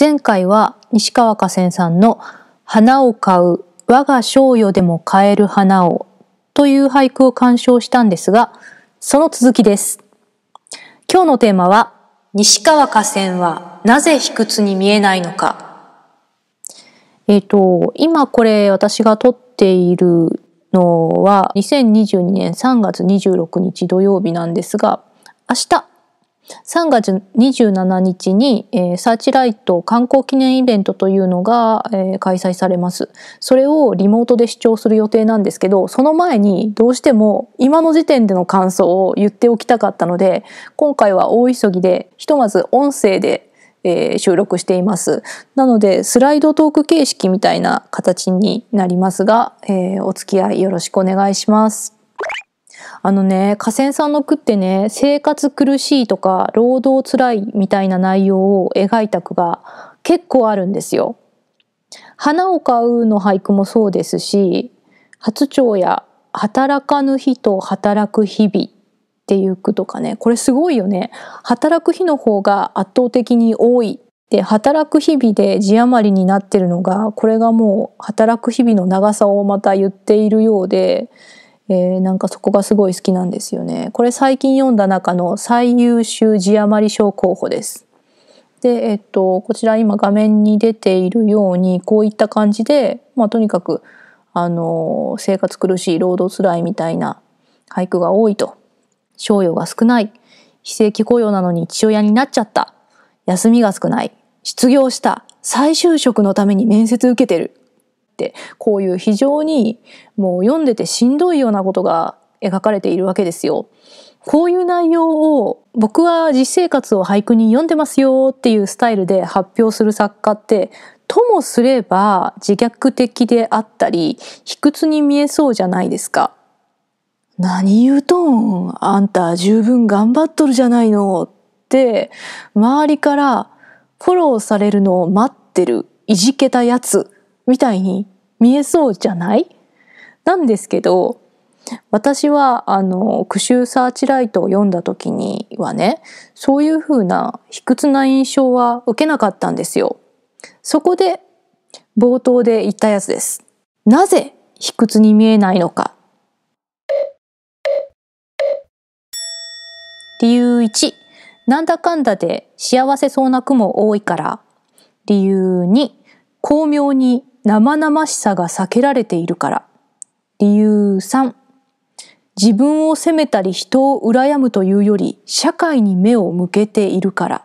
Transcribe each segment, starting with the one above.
前回は西川河川さんの花を買う我が賞与でも買える花をという俳句を鑑賞したんですが、その続きです。今日のテーマは西川河川はなぜ卑屈に見えないのか。えっ、ー、と、今これ私が撮っているのは2022年3月26日土曜日なんですが、明日3月27日に、えー、サーチライト観光記念イベントというのが、えー、開催されます。それをリモートで視聴する予定なんですけど、その前にどうしても今の時点での感想を言っておきたかったので、今回は大急ぎで、ひとまず音声でえー、収録しています。なので、スライドトーク形式みたいな形になりますが、えー、お付き合いよろしくお願いします。あのね、河川さんの句ってね、生活苦しいとか、労働つらいみたいな内容を描いた句が結構あるんですよ。花を買うの俳句もそうですし、初蝶や働かぬ日と働く日々っていう句とかね、これすごいよね。働く日の方が圧倒的に多い。で、働く日々で字余りになってるのが、これがもう働く日々の長さをまた言っているようで、えー、なんかそこがすごい好きなんですよね。これ最近読んだ中の最優秀字余り賞候補です。で、えっと、こちら今画面に出ているように、こういった感じで、まあとにかく、あの、生活苦しい、労働つらいみたいな俳句が多いと。賞与が少ない。非正規雇用なのに父親になっちゃった。休みが少ない。失業した。再就職のために面接受けてる。ってこういう非常にもう読んでてしんどいようなことが描かれているわけですよ。こういう内容を僕は実生活を俳句に読んでますよっていうスタイルで発表する作家ってともすれば自虐的であったり卑屈に見えそうじゃないですか。何言うとんあんた十分頑張っとるじゃないのって周りからフォローされるのを待ってるいじけたやつみたいに見えそうじゃないなんですけど私はあの「クシサーチライト」を読んだ時にはねそういうふうな卑屈な印象は受けなかったんですよ。そこで冒頭で言ったやつです。なぜ卑屈に見えないのか理由1なんだかんだで幸せそうな雲多いから理由2巧妙に生々しさが避けられているから。理由3、自分を責めたり人を羨むというより社会に目を向けているから。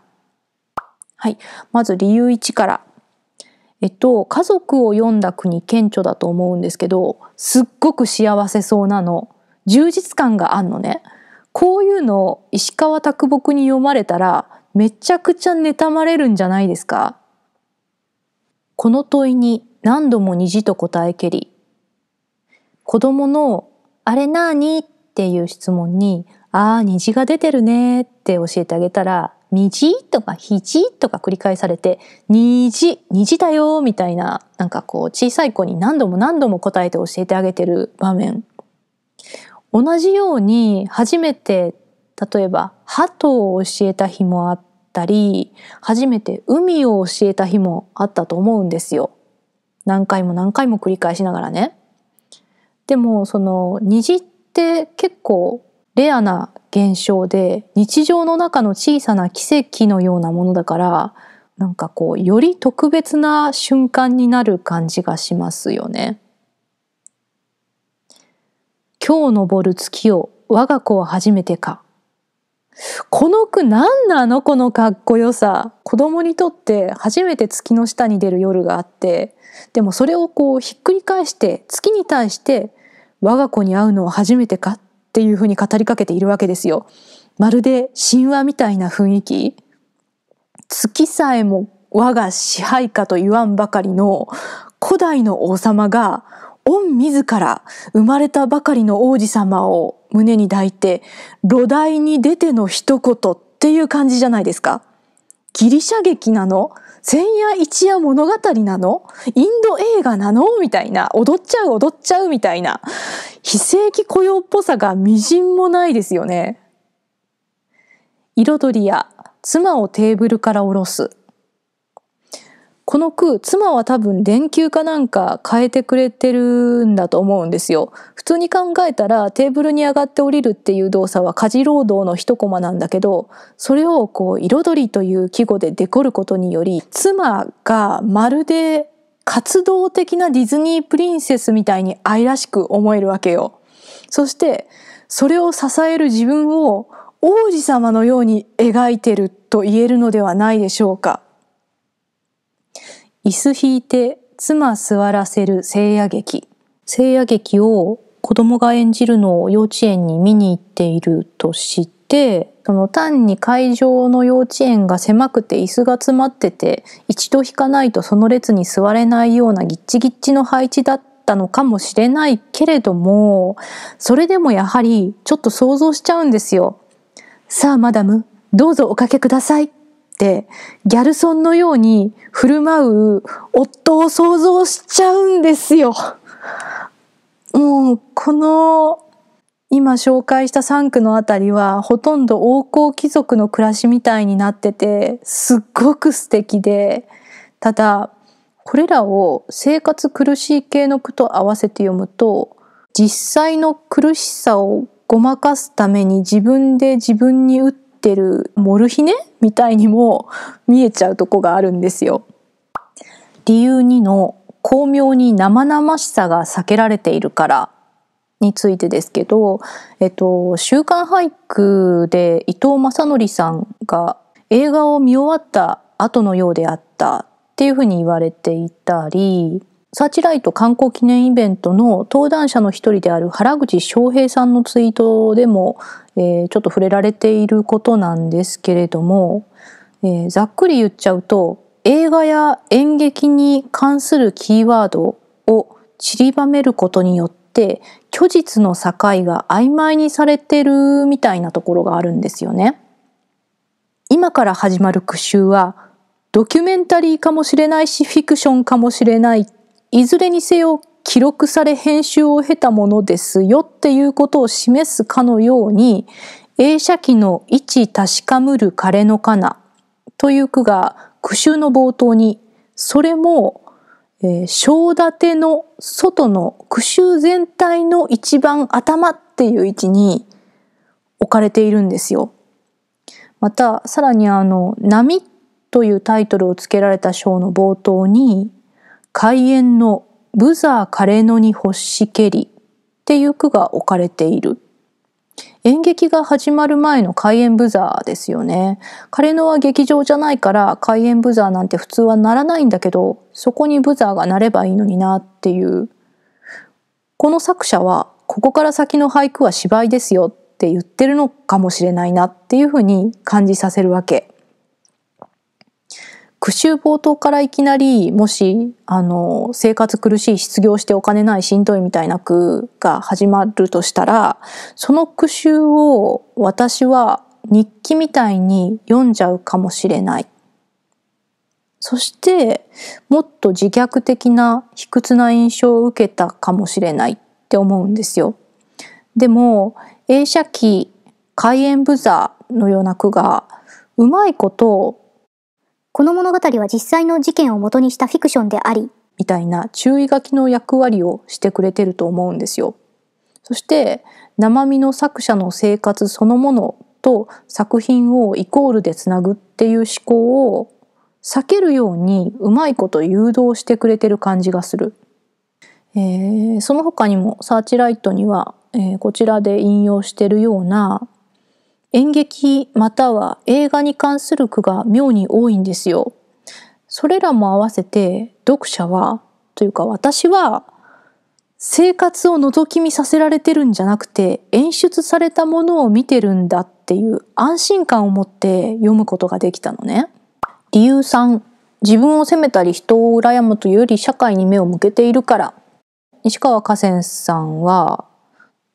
はい。まず理由1から。えっと、家族を読んだ国顕著だと思うんですけど、すっごく幸せそうなの。充実感があんのね。こういうのを石川啄木に読まれたらめちゃくちゃ妬まれるんじゃないですかこの問いに何度も虹と答えけり、子供のあれなーにっていう質問に、ああ、虹が出てるねって教えてあげたら、虹とか肘とか繰り返されて、虹、虹だよみたいな、なんかこう小さい子に何度も何度も答えて教えてあげてる場面。同じように初めて、例えば、鳩を教えた日もあっったり、初めて海を教えた日もあったと思うんですよ。何回も何回も繰り返しながらね。でもその虹って結構レアな現象で日常の中の小さな奇跡のようなものだからなんかこうより特別な瞬間になる感じがしますよね。今日昇る月を我が子は初めてかこの句何なのこのかっこよさ。子供にとって初めて月の下に出る夜があって、でもそれをこうひっくり返して月に対して我が子に会うのは初めてかっていうふうに語りかけているわけですよ。まるで神話みたいな雰囲気。月さえも我が支配下と言わんばかりの古代の王様が、御自ら生まれたばかりの王子様を胸に抱いて、土台に出ての一言っていう感じじゃないですか。ギリシャ劇なの千夜一夜物語なのインド映画なのみたいな。踊っちゃう踊っちゃうみたいな。非正規雇用っぽさが微塵もないですよね。彩りや妻をテーブルから下ろす。この句、妻は多分電球かなんか変えてくれてるんだと思うんですよ。普通に考えたらテーブルに上がって降りるっていう動作は家事労働の一コマなんだけど、それをこう、彩りという季語でデコることにより、妻がまるで活動的なディズニープリンセスみたいに愛らしく思えるわけよ。そして、それを支える自分を王子様のように描いてると言えるのではないでしょうか。椅子引いて妻座らせる聖夜劇。聖夜劇を子供が演じるのを幼稚園に見に行っているとして、その単に会場の幼稚園が狭くて椅子が詰まってて、一度引かないとその列に座れないようなギッチギッチの配置だったのかもしれないけれども、それでもやはりちょっと想像しちゃうんですよ。さあマダム、どうぞおかけください。ってギャルソンのように振る舞う夫を想像しちゃうんですよ。もうこの今紹介した3区のあたりはほとんど王侯貴族の暮らしみたいになっててすっごく素敵でただこれらを生活苦しい系の句と合わせて読むと実際の苦しさをごまかすために自分で自分に打ってってるモルヒネみたいにも見えちゃうとこがあるんですよ。理由2の巧妙に生々しさが避けられているからについてですけど、えっと、週刊俳句で伊藤正則さんが映画を見終わった後のようであったっていうふうに言われていたりサーチライト観光記念イベントの登壇者の一人である原口翔平さんのツイートでも、えー、ちょっと触れられていることなんですけれども、えー、ざっくり言っちゃうと映画や演劇に関するキーワードを散りばめることによって虚実の境が曖昧にされてるみたいなところがあるんですよね。今から始まる句集はドキュメンタリーかもしれないしフィクションかもしれないっいずれにせよ記録され編集を経たものですよっていうことを示すかのように映写機の位置確かむる彼のかなという句が句集の冒頭にそれも小、えー、立ての外の句集全体の一番頭っていう位置に置かれているんですよ。またさらにあの「波」というタイトルをつけられた章の冒頭に開演のブザー枯野に欲しけりっていう句が置かれている。演劇が始まる前の開演ブザーですよね。枯野は劇場じゃないから開演ブザーなんて普通はならないんだけど、そこにブザーがなればいいのになっていう。この作者はここから先の俳句は芝居ですよって言ってるのかもしれないなっていうふうに感じさせるわけ。句集冒頭からいきなり、もし、あの、生活苦しい、失業してお金ない、しんどいみたいな句が始まるとしたら、その句集を私は日記みたいに読んじゃうかもしれない。そして、もっと自虐的な卑屈な印象を受けたかもしれないって思うんですよ。でも、映写機、開演ブザーのような句が、うまいことこの物語は実際の事件を元にしたフィクションであり、みたいな注意書きの役割をしてくれてると思うんですよ。そして、生身の作者の生活そのものと作品をイコールでつなぐっていう思考を避けるようにうまいこと誘導してくれてる感じがする。えー、その他にもサーチライトには、えー、こちらで引用してるような演劇または映画に関する句が妙に多いんですよ。それらも合わせて読者はというか私は生活を覗き見させられてるんじゃなくて演出されたものを見てるんだっていう安心感を持って読むことができたのね。理由3自分を責めたり人を羨むというより社会に目を向けているから西川河川さんは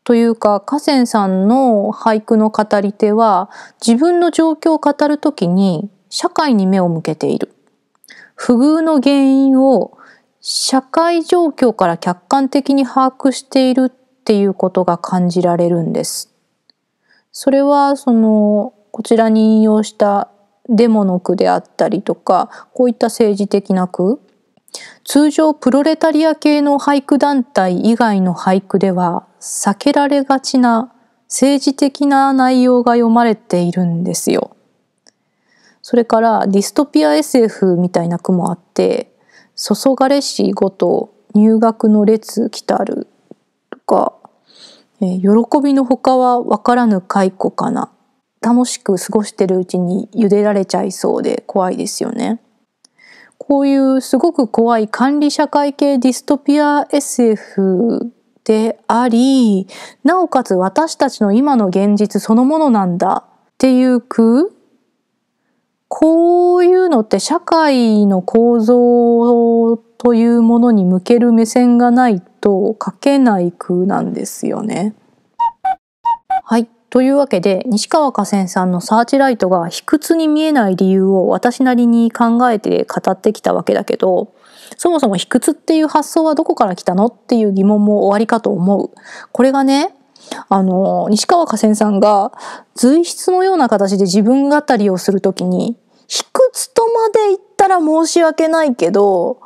というか河川さんの俳句の語り手は自分の状況を語るときに社会に目を向けている。不遇の原因を社会状況から客観的に把握しているっていうことが感じられるんです。それはそのこちらに引用したデモの句であったりとかこういった政治的な句通常プロレタリア系の俳句団体以外の俳句では避けられがちな政治的な内容が読まれているんですよ。それからディストピア SF みたいな句もあって「注がれしごと入学の列来たる」とか、え喜びのほかは分からぬ解雇かな」楽しく過ごしてるうちに茹でられちゃいそうで怖いですよね。こういうすごく怖い管理社会系ディストピア SF であり、なおかつ私たちの今の現実そのものなんだっていう句こういうのって社会の構造というものに向ける目線がないと書けない句なんですよね。はい。というわけで、西川河川さんのサーチライトが卑屈に見えない理由を私なりに考えて語ってきたわけだけど、そもそも卑屈っていう発想はどこから来たのっていう疑問も終わりかと思う。これがね、あの、西川河川さんが随筆のような形で自分語りをするときに、卑屈とまで言ったら申し訳ないけど、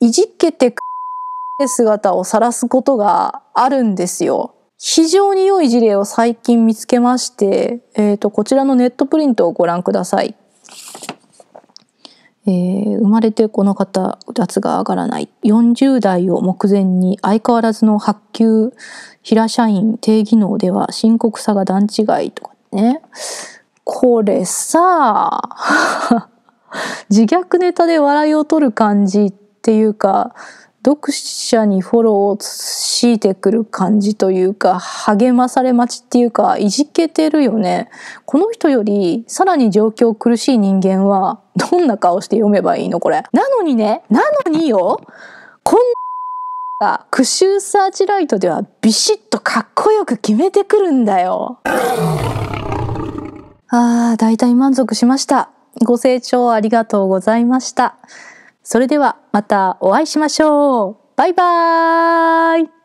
いじけてく姿を晒すことがあるんですよ。非常に良い事例を最近見つけまして、えっ、ー、と、こちらのネットプリントをご覧ください。えー、生まれてこの方、脱が上がらない。40代を目前に相変わらずの発給、平社員低技能では深刻さが段違いとかね。これさ、自虐ネタで笑いを取る感じっていうか、読者にフォローを強いてくる感じというか励まされ待ちっていうかいじけてるよねこの人よりさらに状況苦しい人間はどんな顔して読めばいいのこれなのにねなのによこんな、クシューサーチライトではビシッとかっこよく決めてくるんだよあー大体満足しましたご清聴ありがとうございましたそれではまたお会いしましょう。バイバーイ